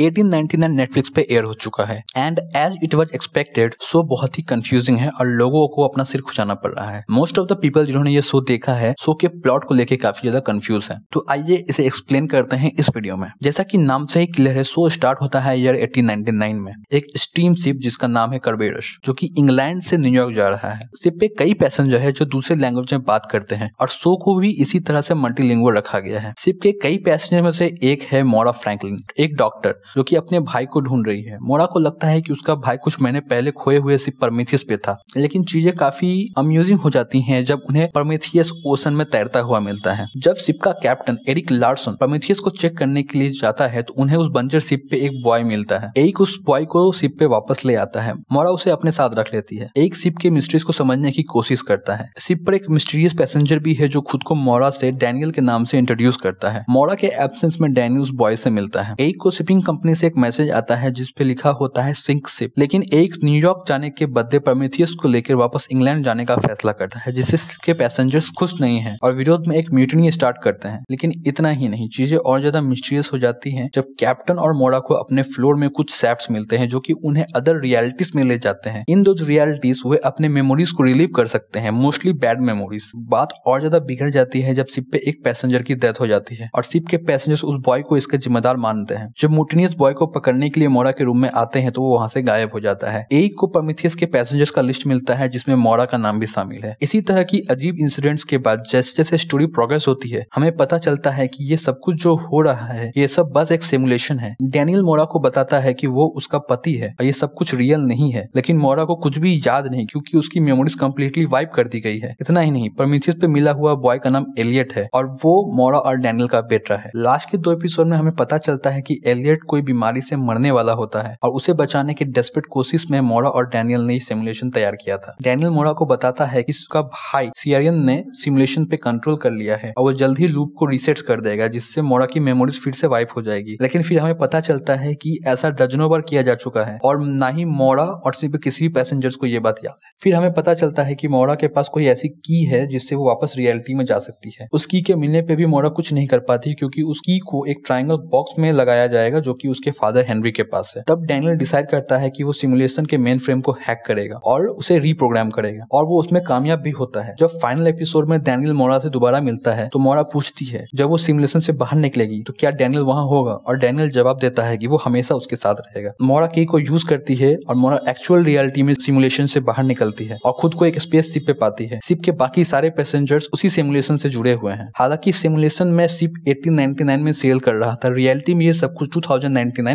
1899 Netflix पे air हो चुका है and as it was expected show बहुत ही कंफ्यूजिंग है और लोगों को अपना सिर खुचाना पड़ रहा है मोस्ट ऑफ द पीपल जिन्होंने ये शो देखा है शो के प्लॉट को लेकर काफी ज्यादा कंफ्यूज है तो आइए इसे एक्सप्लेन करते हैं इस वीडियो में जैसा की नाम से ही क्लियर है शो स्टार्ट होता है ईयर एटीन में एक स्टीम शिप जिसका नाम है करबेरस जो की इंग्लैंड से न्यूयॉर्क जा रहा है शिप पे कई पैसेंजर है जो दूसरे लैंग्वेज में बात करते हैं और शो को भी इसी तरह से मल्टीलिंग रखा गया है शिप के कई पैसेंजर में से एक है मोरा फ्रैंकलिन एक डॉक्टर जो कि अपने भाई को ढूंढ रही है मोरा को लगता है कि उसका भाई कुछ महीने पहले खोए हुए सिर्फ परमेथियस पे था लेकिन चीजें काफी अम्यूजिंग हो जाती हैं जब उन्हें परमेथियस ओशन में तैरता हुआ मिलता है जब शिप का कैप्टन एरिक लार्सन परमेथियस को चेक करने के लिए जाता है तो उन्हें उस बंजर शिप पे एक बॉय मिलता है एक उस बॉय को शिप पे वापस ले आता है मोरा उसे अपने साथ रख लेती है एक शिप के मिस्ट्रीज को समझने की कोशिश करता है शिप पर एक मिस्टीरियस पैसेंजर भी है जो खुद को मोरा से डैनियल के नाम से इंट्रोड्यूस करता है मोरा के एबसेंस में डैनियल उस बॉय से मिलता है एक को शिपिंग कंपनी से एक मैसेज आता है जिसपे लिखा होता है सिंक सिप लेकिन एक न्यूयॉर्क जाने के बदले प्रमेथियस को लेकर वापस इंग्लैंड जाने का फैसला करता है जिससे के पैसेंजर्स खुश नहीं है और विरोध में एक म्यूटनी स्टार्ट करते हैं लेकिन इतना ही नहीं चीजें और ज्यादा मिस्टीरियस हो जाती है जब कैप्टन और मोड़ा को अपने फ्लोर में कुछ सैप्स मिलते हैं जो की उन्हें अदर रियलिटीज में ले जाते हैं इन दो रियलिटीज वे अपने मेमोरीज को रिलीव कर सकते हैं मोस्टली बैड मेमोरीज बात और ज्यादा बिगड़ जाती है जब सिप पे एक पैसेंजर की डेथ हो जाती है और सिप के पैसेंजर्स उस बॉय को इसका जिम्मेदार मानते हैं जब मुटनी प्रमिथियस बॉय को पकड़ने के लिए मोरा के रूम में आते हैं तो वो वहां से गायब हो जाता है एक को प्रमिथियस के पैसेंजर्स का लिस्ट मिलता है जिसमें मोरा का नाम भी शामिल है इसी तरह की अजीब इंसिडेंट्स के बाद जैसे जैसे स्टोरी प्रोग्रेस होती है हमें पता चलता है की ये सब कुछ जो हो रहा है ये सब बस एक सिमुलेशन है डेनियल मोरा को बताता है की वो उसका पति है और ये सब कुछ रियल नहीं है लेकिन मोरा को कुछ भी याद नहीं क्योंकि उसकी मेमोरीज कम्प्लीटली वाइप कर दी गई है इतना ही नहीं प्रमिथियस पे मिला हुआ बॉय का नाम एलियट है और वो मोरा और डेनियल का बेटा है लास्ट के दो एपिसोड में हमें पता चलता है कि एलियट को कोई बीमारी से मरने वाला होता है और उसे बचाने की डेस्परेट कोशिश में मोरा और डैनियल ने सिमुलेशन तैयार किया था डैनियल मोरा को बताता है कि उसका भाई सियरियन ने सिमुलेशन पे कंट्रोल कर लिया है और वो जल्द ही लूप को रिसेट कर देगा जिससे मोरा की मेमोरीज फिर से वाइप हो जाएगी लेकिन फिर हमें पता चलता है की ऐसा दर्जनों बार किया जा चुका है और ना ही मोरा और सिर्फ किसी भी पैसेंजर्स को ये बात याद है फिर हमें पता चलता है कि मोरा के पास कोई ऐसी की है जिससे वो वापस रियलिटी में जा सकती है उस की के मिलने पे भी मोरा कुछ नहीं कर पाती क्योंकि उस की को एक ट्रायंगल बॉक्स में लगाया जाएगा जो कि उसके फादर हेनरी के पास है तब डैनियल डिसाइड करता है कि वो सिमुलेशन के मेन फ्रेम को हैक करेगा और उसे रीप्रोग्राम करेगा और वो उसमें कामयाब भी होता है जब फाइनल एपिसोड में डैनियल मोरा से दोबारा मिलता है तो मोरा पूछती है जब वो सिमुलेशन से बाहर निकलेगी तो क्या डैनियल वहां होगा और डैनियल जवाब देता है कि वो हमेशा उसके साथ रहेगा मोरा की को यूज करती है और मोरा एक्चुअल रियलिटी में सिमुलेशन से बाहर निकल निकलती है और खुद को एक स्पेस शिप पे पाती है शिप के बाकी सारे पैसेंजर्स उसी सिमुलेशन से जुड़े हुए हैं हालांकि सिमुलेशन में शिप एटीन में सेल कर रहा था रियलिटी में ये सब कुछ टू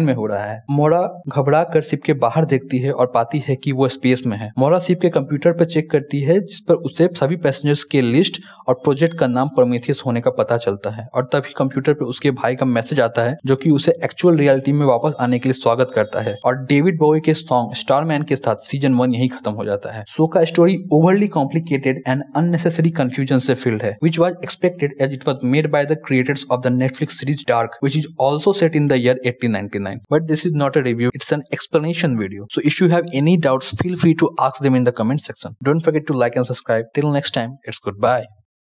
में हो रहा है मोरा घबरा कर शिप के बाहर देखती है और पाती है की वो स्पेस में है मोरा शिप के कंप्यूटर पर चेक करती है जिस पर उसे सभी पैसेंजर्स के लिस्ट और प्रोजेक्ट का नाम परमेथियस होने का पता चलता है और तभी कंप्यूटर पर उसके भाई का मैसेज आता है जो कि उसे एक्चुअल रियलिटी में वापस आने के लिए स्वागत करता है और डेविड बॉय के सॉन्ग स्टारमैन के साथ सीजन वन यही खत्म हो जाता है है सो का story overly complicated and unnecessary confusion से फिल्ड है which was expected as it was made by the creators of the Netflix series Dark which is also set in the year 1899 but this is not a review it's an explanation video so if you have any doubts feel free to ask them in the comment section don't forget to like and subscribe till next time it's good bye